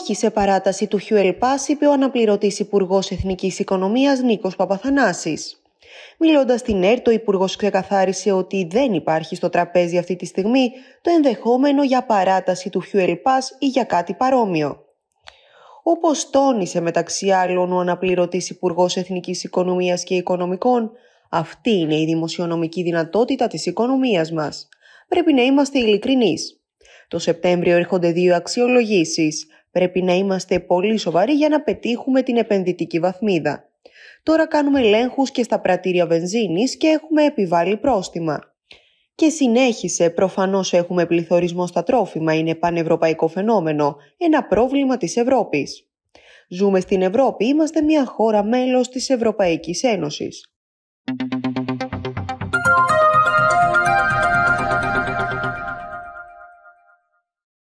όχι σε παράταση του Χιουελ Πάση, είπε ο αναπληρωτής Υπουργός Εθνικής Οικονομίας Νίκος Παπαθανάσης. Μιλώντας στην ΕΡΤ, ο Υπουργός ξεκαθάρισε ότι δεν υπάρχει στο τραπέζι αυτή τη στιγμή το ενδεχόμενο για παράταση του Χιουελ Πάση ή για κάτι παρόμοιο. Όπως τόνισε μεταξύ άλλων ο αναπληρωτής Υπουργός Εθνικής Οικονομίας και Οικονομικών, αυτή είναι η δημοσιονομική δυνατότητα της οικονομίας μας. Πρέπει να είμαστε ειλικρινείς. Το Σεπτέμβριο έρχονται δύο αξιολογήσεις. Πρέπει να είμαστε πολύ σοβαροί για να πετύχουμε την επενδυτική βαθμίδα. Τώρα κάνουμε ελέγχους και στα πρατήρια βενζίνης και έχουμε επιβάλει πρόστιμα. Και συνέχισε, προφανώς έχουμε πληθωρισμό στα τρόφιμα, είναι πανευρωπαϊκό φαινόμενο, ένα πρόβλημα της Ευρώπης. Ζούμε στην Ευρώπη, είμαστε μια χώρα μέλος της Ευρωπαϊκής Ένωσης.